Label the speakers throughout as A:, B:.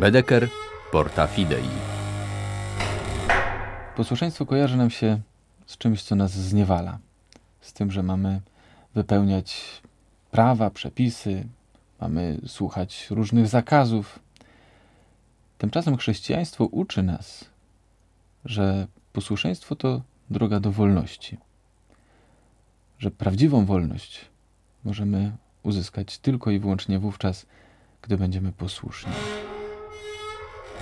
A: Bedeker, Porta Fidei. Posłuszeństwo kojarzy nam się z czymś, co nas zniewala. Z tym, że mamy wypełniać prawa, przepisy, mamy słuchać różnych zakazów. Tymczasem chrześcijaństwo uczy nas, że posłuszeństwo to droga do wolności. Że prawdziwą wolność możemy uzyskać tylko i wyłącznie wówczas, gdy będziemy posłuszni.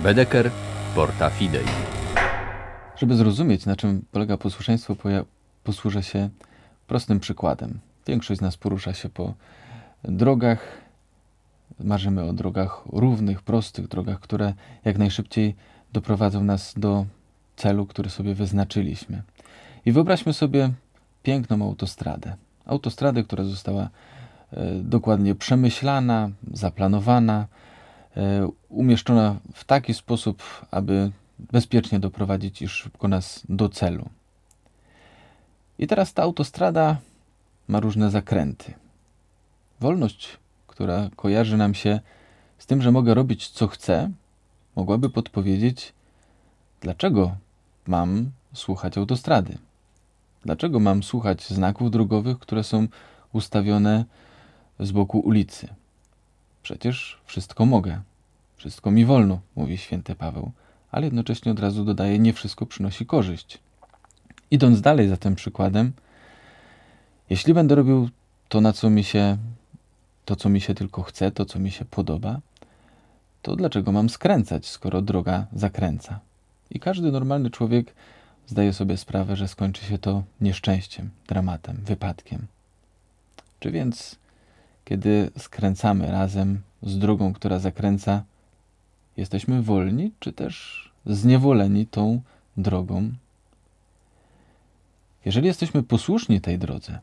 A: Bedeker, Porta Fidei. Żeby zrozumieć, na czym polega posłuszeństwo, posłużę się prostym przykładem. Większość z nas porusza się po drogach. Marzymy o drogach równych, prostych drogach, które jak najszybciej doprowadzą nas do celu, który sobie wyznaczyliśmy. I wyobraźmy sobie piękną autostradę. Autostradę, która została e, dokładnie przemyślana, zaplanowana, E, umieszczona w taki sposób, aby bezpiecznie doprowadzić i szybko nas do celu. I teraz ta autostrada ma różne zakręty. Wolność, która kojarzy nam się z tym, że mogę robić co chcę, mogłaby podpowiedzieć, dlaczego mam słuchać autostrady. Dlaczego mam słuchać znaków drogowych, które są ustawione z boku ulicy? Przecież wszystko mogę, wszystko mi wolno, mówi święty Paweł, ale jednocześnie od razu dodaje, nie wszystko przynosi korzyść. Idąc dalej za tym przykładem, jeśli będę robił to, na co mi się, to, co mi się tylko chce, to, co mi się podoba, to dlaczego mam skręcać, skoro droga zakręca? I każdy normalny człowiek zdaje sobie sprawę, że skończy się to nieszczęściem, dramatem, wypadkiem. Czy więc kiedy skręcamy razem z drugą, która zakręca, jesteśmy wolni, czy też zniewoleni tą drogą? Jeżeli jesteśmy posłuszni tej drodze,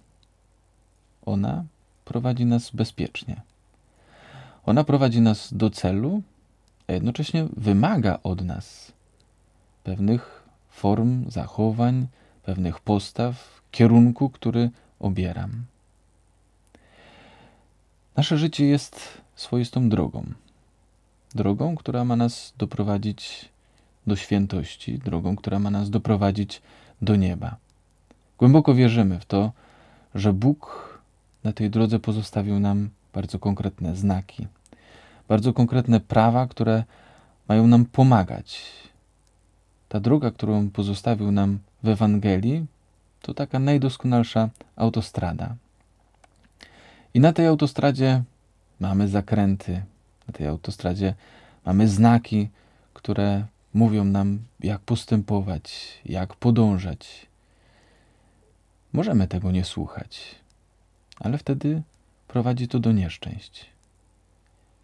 A: ona prowadzi nas bezpiecznie. Ona prowadzi nas do celu, a jednocześnie wymaga od nas pewnych form zachowań, pewnych postaw, kierunku, który obieram. Nasze życie jest swoistą drogą. Drogą, która ma nas doprowadzić do świętości, drogą, która ma nas doprowadzić do nieba. Głęboko wierzymy w to, że Bóg na tej drodze pozostawił nam bardzo konkretne znaki, bardzo konkretne prawa, które mają nam pomagać. Ta droga, którą pozostawił nam w Ewangelii, to taka najdoskonalsza autostrada, i na tej autostradzie mamy zakręty, na tej autostradzie mamy znaki, które mówią nam, jak postępować, jak podążać. Możemy tego nie słuchać, ale wtedy prowadzi to do nieszczęść.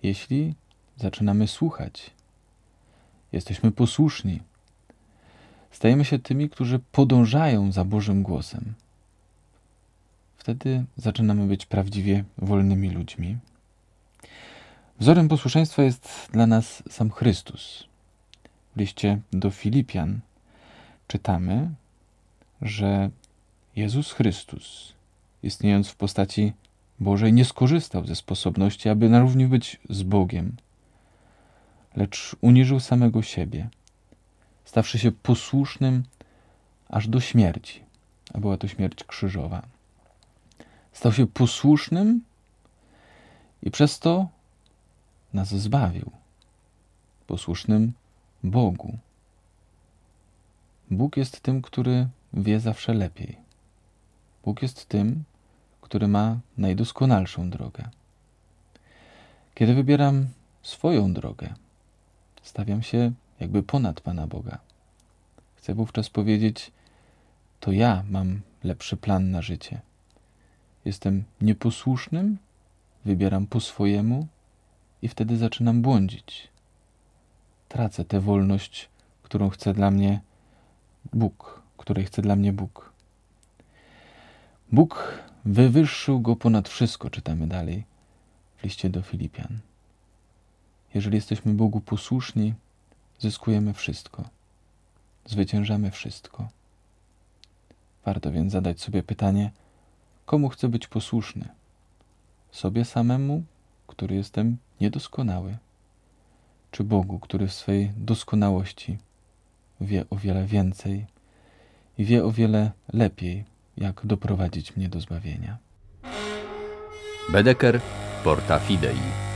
A: Jeśli zaczynamy słuchać, jesteśmy posłuszni, stajemy się tymi, którzy podążają za Bożym głosem. Wtedy zaczynamy być prawdziwie wolnymi ludźmi. Wzorem posłuszeństwa jest dla nas sam Chrystus. W liście do Filipian czytamy, że Jezus Chrystus, istniejąc w postaci Bożej, nie skorzystał ze sposobności, aby na równi być z Bogiem, lecz uniżył samego siebie, stawszy się posłusznym aż do śmierci, a była to śmierć krzyżowa stał się posłusznym i przez to nas zbawił. Posłusznym Bogu. Bóg jest tym, który wie zawsze lepiej. Bóg jest tym, który ma najdoskonalszą drogę. Kiedy wybieram swoją drogę, stawiam się jakby ponad Pana Boga. Chcę wówczas powiedzieć: To ja mam lepszy plan na życie. Jestem nieposłusznym, wybieram po swojemu i wtedy zaczynam błądzić. Tracę tę wolność, którą chce dla mnie Bóg, której chce dla mnie Bóg. Bóg wywyższył go ponad wszystko, czytamy dalej w liście do Filipian. Jeżeli jesteśmy Bogu posłuszni, zyskujemy wszystko, zwyciężamy wszystko. Warto więc zadać sobie pytanie, Komu chcę być posłuszny? Sobie samemu, który jestem niedoskonały, czy Bogu, który w swej doskonałości wie o wiele więcej i wie o wiele lepiej, jak doprowadzić mnie do zbawienia? Bedeker Porta Fidei